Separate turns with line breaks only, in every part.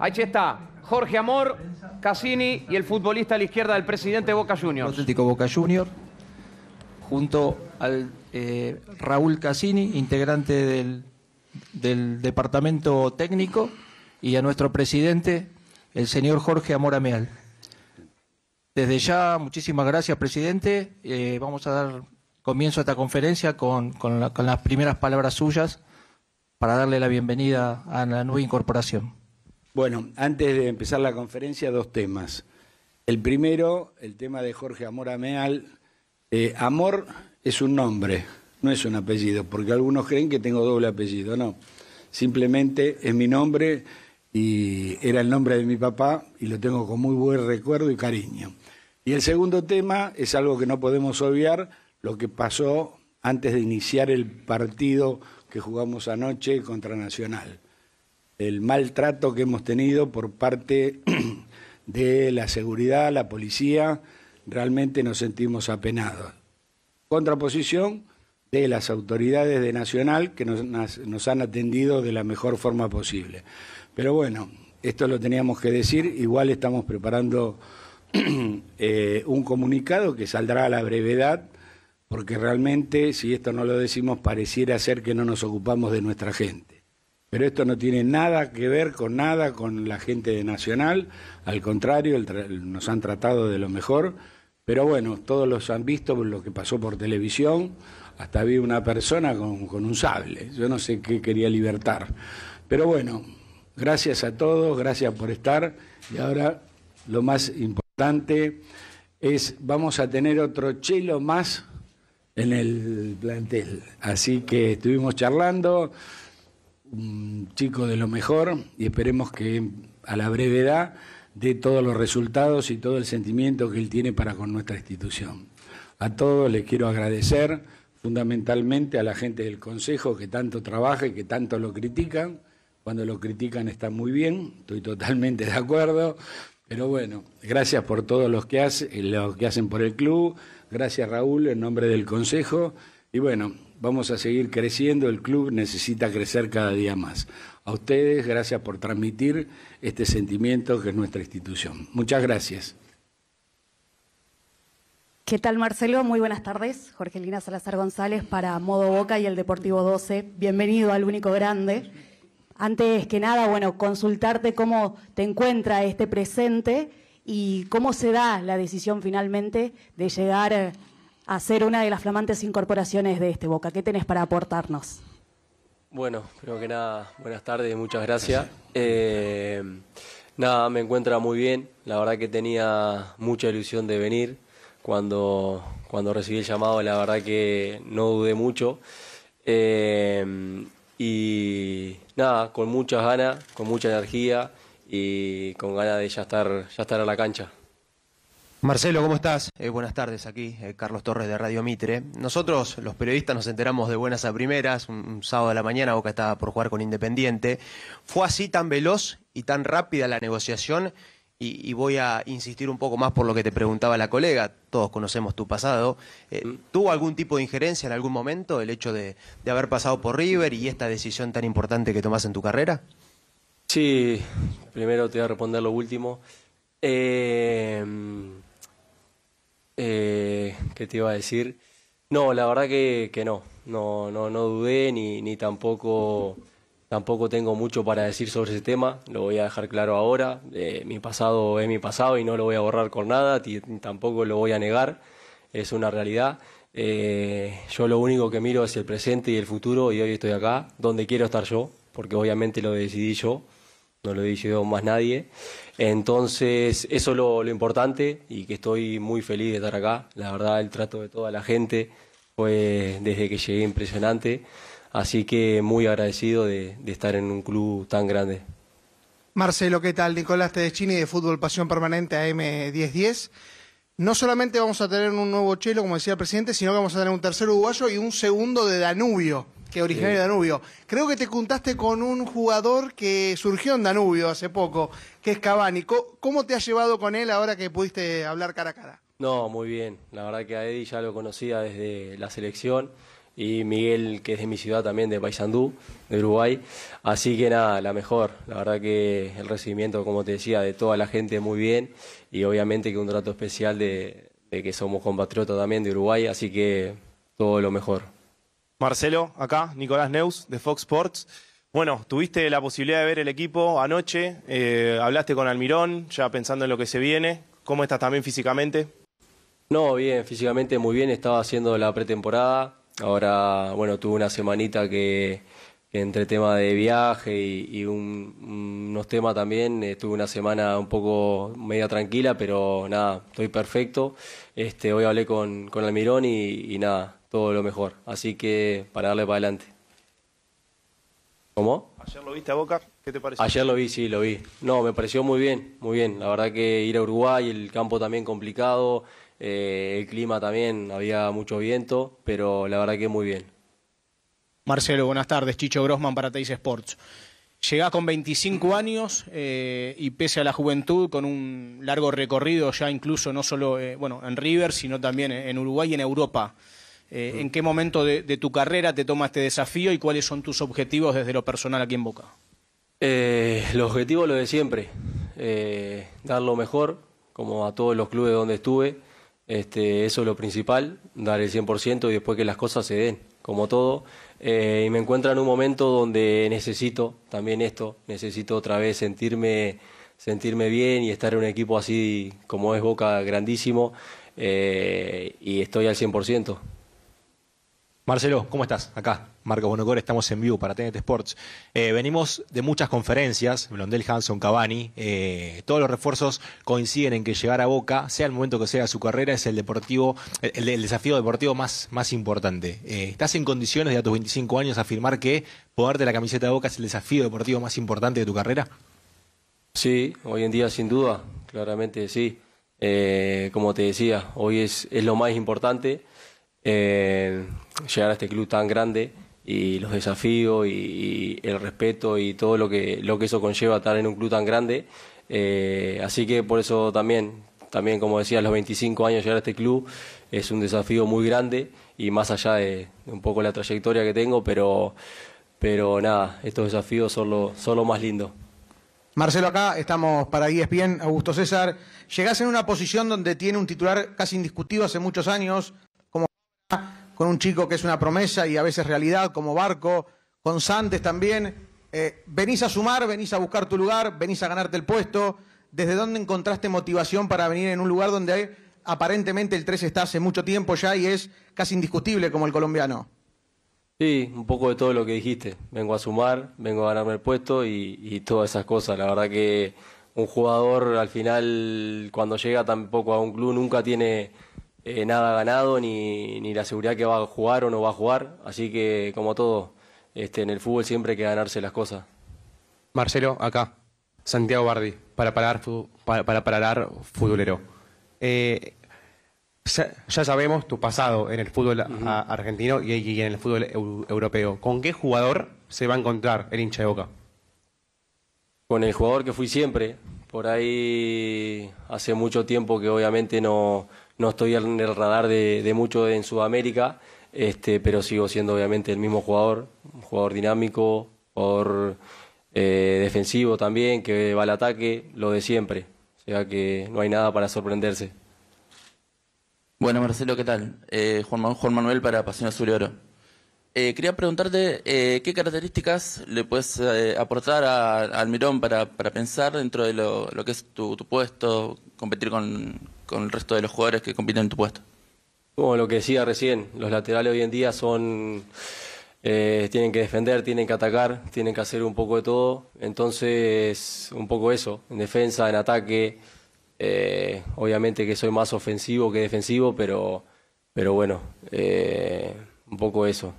Ahí está, Jorge Amor, Cassini y el futbolista a la izquierda del presidente Boca Juniors.
Atlético Boca Juniors, junto al eh, Raúl Cassini, integrante del, departamento técnico, y a nuestro presidente, el señor Jorge Amor Ameal. Desde ya, muchísimas gracias, presidente. Eh, vamos a dar comienzo a esta conferencia con las primeras palabras suyas para darle la bienvenida a la nueva incorporación.
Bueno, antes de empezar la conferencia, dos temas. El primero, el tema de Jorge Amor Ameal. Eh, Amor es un nombre, no es un apellido, porque algunos creen que tengo doble apellido, no. Simplemente es mi nombre y era el nombre de mi papá y lo tengo con muy buen recuerdo y cariño. Y el segundo tema es algo que no podemos obviar, lo que pasó antes de iniciar el partido que jugamos anoche contra Nacional. El maltrato que hemos tenido por parte de la seguridad, la policía, realmente nos sentimos apenados. Contraposición de las autoridades de Nacional que nos, han atendido de la mejor forma posible. Pero bueno, esto lo teníamos que decir, igual estamos preparando eh, un comunicado que saldrá a la brevedad porque realmente, si esto no lo decimos, pareciera ser que no nos ocupamos de nuestra gente. Pero esto no tiene nada que ver con nada con la gente de Nacional, al contrario, nos han tratado de lo mejor, pero bueno, todos los han visto lo que pasó por televisión, hasta vi una persona con, con un sable, yo no sé qué quería libertar. Pero bueno, gracias a todos, gracias por estar, y ahora lo más importante es, vamos a tener otro chelo más en el plantel. Así que estuvimos charlando, un chico de lo mejor, y esperemos que a la brevedad dé todos los resultados y todo el sentimiento que él tiene para con nuestra institución. A todos les quiero agradecer, fundamentalmente a la gente del Consejo que tanto trabaja y que tanto lo critican. Cuando lo critican está muy bien, estoy totalmente de acuerdo, pero bueno, gracias por todos los que, hace, eh, los que hacen por el club, gracias Raúl en nombre del Consejo y bueno, vamos a seguir creciendo, el club necesita crecer cada día más. A ustedes, gracias por transmitir este sentimiento que es nuestra institución. Muchas gracias.
¿Qué tal Marcelo? Muy buenas tardes. Jorge Lina Salazar González para Modo Boca y el Deportivo 12. Bienvenido al único grande. Antes que nada, bueno, consultarte cómo te encuentra este presente y cómo se da la decisión finalmente de llegar eh, a ser una de las flamantes incorporaciones de este Boca. ¿Qué tenés para aportarnos? Bueno, creo que nada, buenas tardes, muchas gracias. Eh, nada, me encuentra muy bien. La verdad que tenía mucha ilusión de venir. Cuando, cuando recibí el llamado, la verdad que no dudé mucho. Eh, y nada, con muchas ganas, con mucha energía y con ganas de ya estar, ya estar a la cancha. Marcelo, ¿cómo estás? Eh, buenas tardes, aquí eh, Carlos Torres de Radio Mitre. Nosotros, los periodistas, nos enteramos de buenas a primeras, un, un, sábado de la mañana, Boca estaba por jugar con Independiente. ¿Fue así tan veloz y tan rápida la negociación y, voy a insistir un poco más por lo que te preguntaba la colega, todos conocemos tu pasado, eh, mm. ¿tuvo algún tipo de injerencia en algún momento el hecho de, haber pasado por River y esta decisión tan importante que tomás en tu carrera? Sí, primero te voy a responder lo último. Em, eh, ¿Qué te iba a decir? No, la verdad que, no. no, no, no dudé ni, ni tampoco... Tampoco tengo mucho para decir sobre ese tema, lo voy a dejar claro ahora. Eh, mi pasado es mi pasado y no lo voy a borrar con nada, tampoco lo voy a negar, es una realidad. Eh, yo lo único que miro es el presente y el futuro y hoy estoy acá, donde quiero estar yo, porque obviamente lo decidí yo, no lo decidió más nadie. Entonces, eso es lo, lo, importante y que estoy muy feliz de estar acá. La verdad, el trato de toda la gente fue desde que llegué impresionante. Así que muy agradecido de, estar en un club tan grande.
Marcelo, ¿qué tal? Nicolás Tedeschini de Fútbol Pasión Permanente AM1010. No solamente vamos a tener un nuevo chelo, como decía el presidente, sino que vamos a tener un tercer uruguayo y un segundo de Danubio, que originario de Danubio. Creo que te juntaste con un jugador que surgió en Danubio hace poco, que es Cavani. ¿Cómo te has llevado con él ahora que pudiste hablar cara a cara?
No, muy bien. La verdad que a Eddie ya lo conocía desde la selección y Miguel, que es de mi ciudad también, de Paysandú, de Uruguay. Así que nada, la mejor. La verdad que el recibimiento, como te decía, de toda la gente muy bien y obviamente que un trato especial de, que somos compatriotas también de Uruguay, así que todo lo mejor. Marcelo, acá, Nicolás Neus, de Fox Sports. Bueno, tuviste la posibilidad de ver el equipo anoche, eh, hablaste con Almirón, ya pensando en lo que se viene. ¿Cómo estás también físicamente? No, bien, físicamente muy bien, estaba haciendo la pretemporada, Ahora, bueno, tuve una semanita que, entre tema de viaje y, unos temas también, estuve una semana un poco media tranquila, pero nada, estoy perfecto. Este, hoy hablé con, con Almirón y, y nada, todo lo mejor. Así que para darle para adelante. ¿Cómo?
¿Ayer lo viste a Boca? ¿Qué te pareció? Ayer lo vi,
sí, lo vi. No, me pareció muy bien, muy bien. La verdad que ir a Uruguay, el campo también complicado, eh, el clima también, había mucho viento, pero la verdad que muy bien.
Marcelo, buenas tardes. Chicho Grossman para Teis Sports. Llegás con 25 años eh, y pese a la juventud, con un largo recorrido ya incluso no solo eh, bueno, en River, sino también en Uruguay y en Europa. ¿En qué momento de, de, tu carrera te toma este desafío y cuáles son tus objetivos desde lo personal aquí en Boca?
los objetivos lo de siempre, dar lo mejor, como a todos los clubes donde estuve. Este, eso es lo principal, dar el 100% y después que las cosas se den, como todo. Eh, y me encuentro en un momento donde necesito también esto, necesito otra vez sentirme, sentirme bien y estar en un equipo así como es Boca, grandísimo, eh, y estoy al 100%.
Marcelo, ¿cómo estás?
Acá, Marco Bonocore, estamos en vivo para TNT Sports. Eh, venimos de muchas conferencias, Blondel, Hanson, Cavani. Eh, todos los refuerzos coinciden en que llegar a Boca, sea el momento que sea su carrera, es el deportivo, el, desafío deportivo más, más importante. Eh, ¿Estás en condiciones de a tus 25 años afirmar que ponerte la camiseta de Boca es el desafío deportivo más importante de tu carrera? Sí, hoy en día sin duda, claramente sí. como te decía, hoy es, es lo más importante llegar a este club tan grande y los desafíos y, el respeto y todo lo que, lo que eso conlleva estar en un club tan grande. Eh, así que por eso también, también como decía, los 25 años llegar a este club es un desafío muy grande y más allá de, un poco la trayectoria que tengo, pero, pero nada, estos desafíos son lo, son más lindo.
Marcelo, acá estamos para ESPN, Augusto César. Llegás en una posición donde tiene un titular casi indiscutido hace muchos años, con un chico que es una promesa y a veces realidad, como Barco, con Santes también. Eh, venís a sumar, venís a buscar tu lugar, venís a ganarte el puesto. ¿Desde dónde encontraste motivación para venir en un lugar donde hay, aparentemente el 3 está hace mucho tiempo ya y es casi indiscutible como el colombiano?
Sí, un poco de todo lo que dijiste. Vengo a sumar, vengo a ganarme el puesto y, y todas esas cosas. La verdad que un jugador al final cuando llega tampoco a un club nunca tiene eh, nada ganado ni, la seguridad que va a jugar o no va a jugar. Así que, como todo, este, en el fútbol siempre hay que ganarse las cosas.
Marcelo, acá. Santiago Bardi, para parar, para, futbolero. Eh, ya, sabemos tu pasado en el fútbol argentino y, en el fútbol
europeo. ¿Con qué jugador se va a encontrar el hincha de Boca? Con el jugador que fui siempre. Por ahí hace mucho tiempo que obviamente no, no estoy en el radar de, mucho en Sudamérica, este, pero sigo siendo obviamente el mismo jugador, un jugador dinámico, jugador eh, defensivo también, que va al ataque, lo de siempre. O sea que no hay nada para sorprenderse. Bueno, Marcelo, ¿qué tal? Eh, Juan, Manuel, para Pasión Azul y Oro. Eh, quería preguntarte qué características le puedes aportar al mirón para, para, pensar dentro de lo, que es tu, puesto, competir con, con el resto de los jugadores que compiten en tu puesto? Como lo que decía recién, los laterales hoy en día son... Eh, tienen que defender, tienen que atacar, tienen que hacer un poco de todo. Entonces, un poco eso, en defensa, en ataque. Eh, obviamente que soy más ofensivo que defensivo, pero, pero bueno, eh, un poco eso,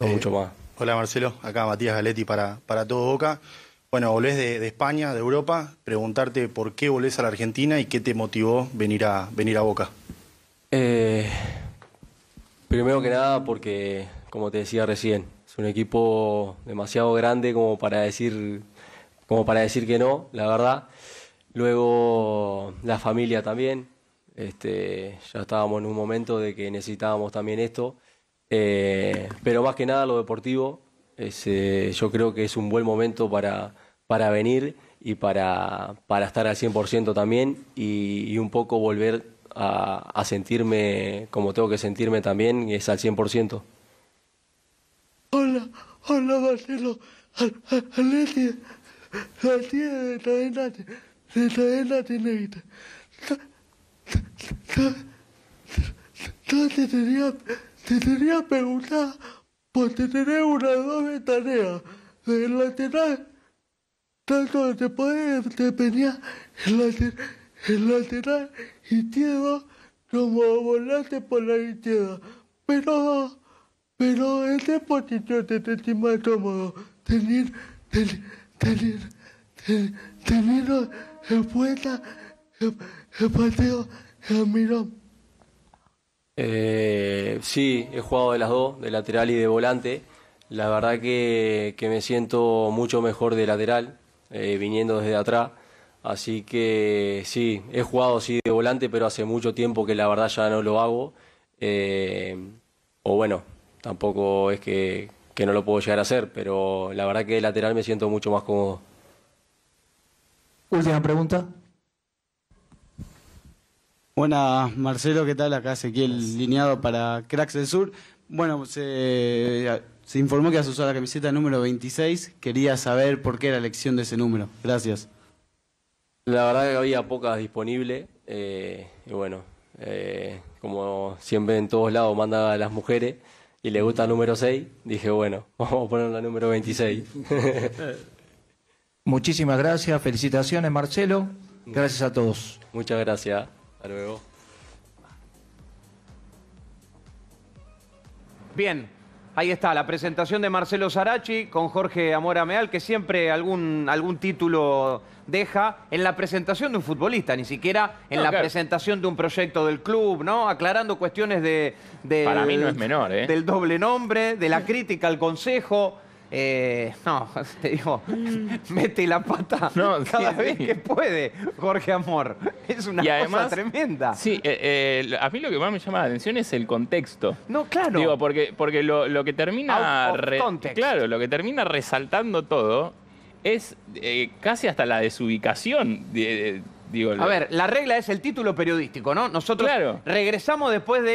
no mucho más. Hola Marcelo, acá Matías Galetti para, para todo Boca. Bueno, volvés de, España, de Europa, preguntarte por qué volvés a la Argentina y qué te motivó venir a, venir a Boca. Eh, primero que nada porque, como te decía recién, es un equipo demasiado grande como para decir, como para decir que no, la verdad. Luego la familia también. Este, ya estábamos en un momento de que necesitábamos también esto. Eh, pero más que nada lo deportivo, eh, yo creo que es un buen momento para, venir y para, para estar al 100% también y, un poco volver a, a, sentirme como tengo que sentirme también, y es al 100%. Hola, hola Marcelo, Leti, la tía de Taena, de Taena te tenía, te tenía preguntado pues te tener una doble tarea de lateral, tanto de poder, desempeñar el lateral, el lateral izquierdo como volante por la izquierda. Pero, pero este posición te sentí más cómodo, tener, tener, tener, tener, el, el, el, el eh, sí, he jugado de las dos, de lateral y de volante. La verdad que, me siento mucho mejor de lateral, eh, viniendo desde atrás. Así que sí, he jugado sí de volante, pero hace mucho tiempo que la verdad ya no lo hago. Eh, o bueno, tampoco es que, que no lo puedo llegar a hacer, pero la verdad que de lateral me siento mucho más cómodo. Última pregunta.
Buenas, Marcelo, ¿qué tal? Acá el Lineado para Cracks del Sur. Bueno, se, informó que has usado la camiseta número 26. Quería saber por qué era la elección de ese número. Gracias.
La verdad que había pocas disponibles. Eh, y bueno, eh, como siempre en todos lados manda a las mujeres y le gusta el número 6, dije, bueno, vamos a poner la número 26. Muchísimas gracias, felicitaciones Marcelo, gracias a todos. Muchas gracias. Hasta luego.
Bien, ahí está la presentación de Marcelo Sarachi con Jorge Amora Meal, que siempre algún, algún título deja en la presentación de un futbolista, ni siquiera en la presentación de un proyecto del club, ¿no? Aclarando cuestiones de, de mí ¿eh? del doble nombre, de la crítica al consejo. Eh, no, te digo, mm. mete la pata cada vez que puede, Jorge Amor. Es una cosa tremenda. Sí, eh, eh, a mí lo que más me llama la atención es el contexto. No, claro. Digo, porque, porque lo, que termina. claro, lo que termina resaltando todo es casi hasta la desubicación. digo, a ver, la regla es el título periodístico, ¿no? Nosotros regresamos después de.